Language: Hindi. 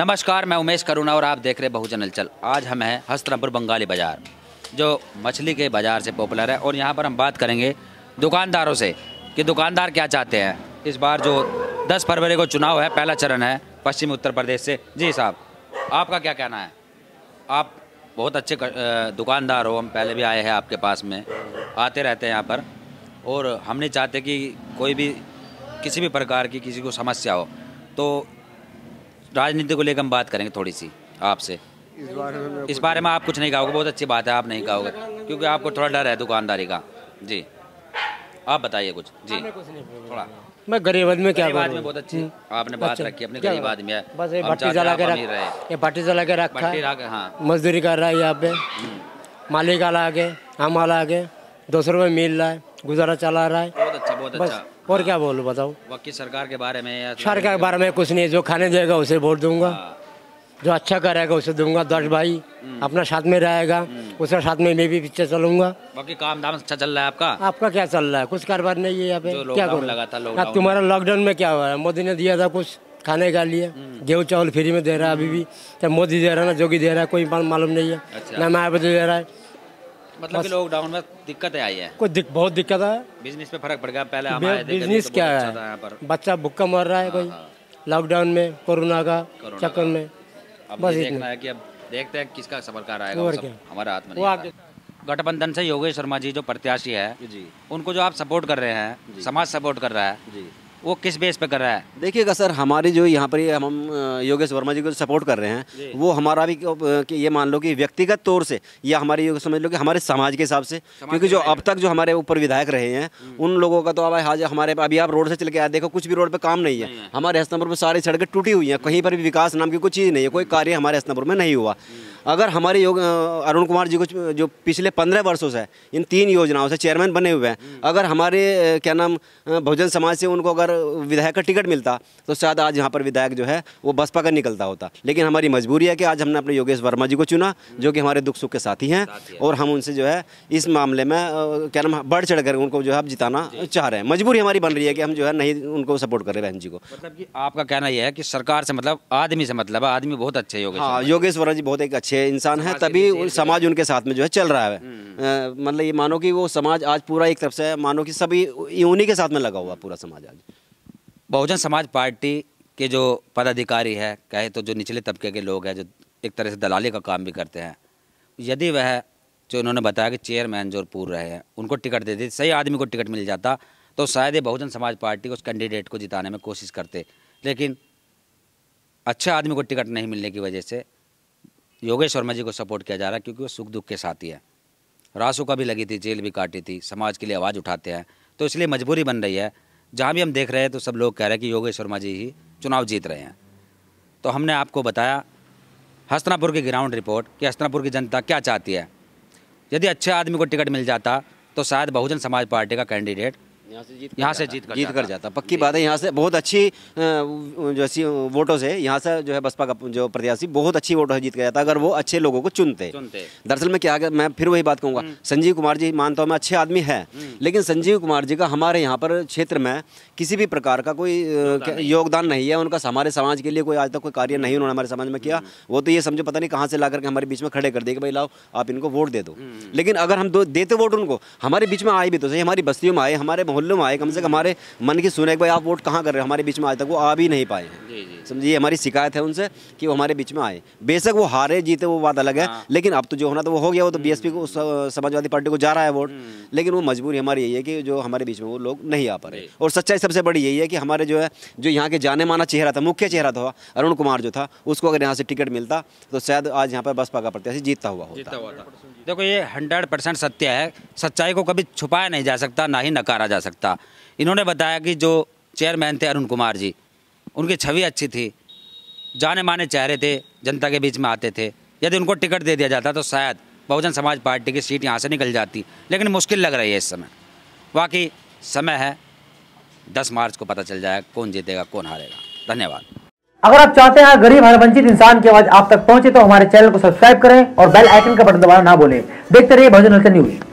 नमस्कार मैं उमेश करुणा और आप देख रहे बहुजन चल आज हम हैं हस्तनपुर बंगाली बाज़ार जो मछली के बाज़ार से पॉपुलर है और यहाँ पर हम बात करेंगे दुकानदारों से कि दुकानदार क्या चाहते हैं इस बार जो 10 फरवरी को चुनाव है पहला चरण है पश्चिम उत्तर प्रदेश से जी साहब आपका क्या कहना है आप बहुत अच्छे दुकानदार हो हम पहले भी आए हैं आपके पास में आते रहते हैं यहाँ पर और हम नहीं चाहते कि कोई भी किसी भी प्रकार की किसी को समस्या हो तो राजनीति को लेकर हम बात करेंगे थोड़ी सी आपसे इस बारे में इस बारे में आप कुछ नहीं कहोगे बहुत अच्छी बात है आप नहीं कहोगे क्योंकि आपको थोड़ा डर है दुकानदारी का जी आप बताइए कुछ जी थोड़ा मैं गरीब आदमी क्या बात में बहुत अच्छी हम्म। आपने बात अच्छा। रखी अपने गरीब आदमी है बस ये भट्टी जला के रख ये भट्टी जला के रखा है हाँ। मजदूरी कर रहा है यहाँ पे हम्म। मालिक आला आगे हम आला आगे दो सौ रुपये मिल रहा है गुजारा चला रहा है बहुत अच्छा बहुत अच्छा और क्या बोलूँ बताओ बाकी सरकार के बारे में सरकार के बारे में कुछ नहीं जो खाने देगा उसे वोट दूंगा हाँ। जो अच्छा करेगा उसे दूंगा दस भाई हम्म। अपना साथ में रहेगा हम्म। उसका साथ में मैं भी पीछे चलूंगा बाकी काम धाम अच्छा चल रहा है आपका आपका क्या चल रहा है कुछ कारोबार नहीं है यहाँ पे क्या लगा था अब तुम्हारा लॉकडाउन में क्या हुआ है मोदी ने दिया था कुछ खाने का लिए हम्म। गेहूँ चावल फ्री में दे रहा है अभी भी चाहे मोदी दे रहा है ना जोगी दे रहा है कोई मालूम नहीं है अच्छा। ना मायावती दे रहा है मतलब कि लॉकडाउन में दिक्कत आई है कोई दिक, बहुत दिक्कत है बिजनेस पे फर्क पड़ गया पहले हमारे बिजनेस तो क्या अच्छा है बच्चा भुक्का मर रहा है कोई लॉकडाउन हाँ, हाँ। में कोरोना का चक्कर में बस देखना है कि अब देखते हैं किसका सफर सरकार आएगा हमारे हाथ में गठबंधन से योगेश शर्मा जी जो प्रत्याशी है जी उनको जो आप सपोर्ट कर रहे हैं समाज सपोर्ट कर रहा है जी वो किस बेस पे कर रहा है देखिएगा सर हमारी जो यहाँ पर हम योगेश वर्मा जी को सपोर्ट कर रहे हैं वो हमारा भी कि ये मान लो कि व्यक्तिगत तौर से या हमारी समझ लो कि हमारे समाज के हिसाब से क्योंकि जो अब तक जो हमारे ऊपर विधायक रहे हैं हम्म। उन लोगों का तो अब आज हमारे अभी आप रोड से चल के आए देखो कुछ भी रोड पर काम नहीं है हमारे हस्तनपुर में सारी सड़कें टूटी हुई हैं कहीं पर भी विकास नाम की कोई चीज़ नहीं है कोई कार्य हमारे हस्तनपुर में नहीं हुआ हम्म। अगर हमारे योग अरुण कुमार जी को जो पिछले पंद्रह वर्षों से इन तीन योजनाओं से चेयरमैन बने हुए हैं हम्म। अगर हमारे क्या नाम बहुजन समाज से उनको अगर विधायक का टिकट मिलता तो शायद आज यहाँ पर विधायक जो है वो बसपा का निकलता होता लेकिन हमारी मजबूरी है कि आज हमने अपने योगेश वर्मा जी को चुना जो कि हमारे दुख सुख के साथी हैं और हम उनसे जो है इस मामले में क्या नाम बढ़ चढ़ कर उनको जो है अब जिताना चाह रहे हैं मजबूरी हमारी बन रही है कि हम जो है नहीं उनको सपोर्ट कर रहे बहन जी को मतलब कि आपका कहना यह है कि सरकार से मतलब आदमी से मतलब आदमी बहुत अच्छे योगेश हाँ वर्मा जी बहुत एक अच्छे अच्छे इंसान है तभी समाज उनके साथ में जो है चल रहा है हम्म। मतलब ये मानो कि वो समाज आज पूरा एक तरफ से मानो कि सभी उन्हीं के साथ में लगा हुआ पूरा समाज आज बहुजन समाज पार्टी के जो पदाधिकारी है कहे तो जो निचले तबके के लोग हैं जो एक तरह से दलाली का काम भी करते हैं यदि वह जो इन्होंने बताया कि चेयरमैन जो पूर्व रहे हैं उनको टिकट दे देते सही आदमी को टिकट मिल जाता तो शायद ये बहुजन समाज पार्टी उस कैंडिडेट को जिताने में कोशिश करते लेकिन अच्छे आदमी को टिकट नहीं मिलने की वजह से योगेश शर्मा जी को सपोर्ट किया जा रहा है क्योंकि वो सुख दुख के साथ ही है रासू का भी लगी थी जेल भी काटी थी समाज के लिए आवाज़ उठाते हैं तो इसलिए मजबूरी बन रही है जहाँ भी हम देख रहे हैं तो सब लोग कह रहे हैं कि योगेश शर्मा जी ही चुनाव जीत रहे हैं तो हमने आपको बताया हस्तनापुर की ग्राउंड रिपोर्ट कि हस्तनापुर की जनता क्या चाहती है यदि अच्छे आदमी को टिकट मिल जाता तो शायद बहुजन समाज पार्टी का कैंडिडेट यहाँ से जीत कर जीत कर जाता पक्की बात है यहाँ से बहुत अच्छी जो ऐसी वोटों से यहाँ से जो है बसपा का जो प्रत्याशी बहुत अच्छी वोटों से जीत कर जाता अगर वो अच्छे लोगों को चुनते दरअसल मैं क्या मैं फिर वही बात कहूँगा हम्म। संजीव कुमार जी मानता तो हूँ मैं अच्छे आदमी है हम्म। लेकिन संजीव कुमार जी का हमारे यहाँ पर क्षेत्र में किसी भी प्रकार का कोई योगदान नहीं है उनका हमारे समाज के लिए कोई आज तक कोई कार्य नहीं उन्होंने हमारे समाज में किया हम्म। वो तो ये समझो पता नहीं कहाँ से ला करके हमारे बीच में खड़े कर दे कि भाई लाओ आप इनको वोट दे दो लेकिन अगर हम देते वोट उनको हमारे बीच में आए भी तो सही हमारी बस्तियों में आए हमारे मोहल्ले में आए कम से कम हम्म। हमारे मन की सुने भाई आप वोट कहाँ कर रहे हैं हमारे बीच में आज तक वो आ भी नहीं पाए हैं समझिए हमारी शिकायत है उनसे कि वो हमारे बीच में आए बेशक वो हारे जीते वो बात अलग है हाँ। लेकिन अब तो जो होना तो वो हो गया वो तो बी को हम्म। समाजवादी पार्टी को जा रहा है वोट हम्म। लेकिन वो मजबूरी हमारी यही है कि जो हमारे बीच में वो लोग नहीं आ पा रहे और सच्चाई सबसे बड़ी यही है कि हमारे जो है जो यहाँ के जाने माना चेहरा था मुख्य चेहरा था अरुण कुमार जो था उसको अगर यहाँ से टिकट मिलता तो शायद आज यहाँ पर बसपा का प्रत्याशी जीतता हुआ होता देखो ये हंड्रेड सत्य है सच्चाई को कभी छुपाया नहीं जा सकता ना ही नकारा जा सकता सकता इन्होंने बताया कि जो चेयरमैन थे अरुण कुमार जी उनकी छवि अच्छी थी जाने माने चेहरे थे जनता के बीच में आते थे यदि उनको टिकट दे दिया जाता तो शायद बहुजन समाज पार्टी की सीट यहाँ से निकल जाती लेकिन मुश्किल लग रही है इस समय बाकी समय है दस मार्च को पता चल जाएगा कौन जीतेगा कौन हारेगा धन्यवाद अगर आप चाहते हैं गरीब हर वंचित इंसान की आवाज आप तक पहुंचे तो हमारे चैनल को सब्सक्राइब करें और बेल आइकन का बटन दबाना ना बोले देखते रहिए भजन न्यूज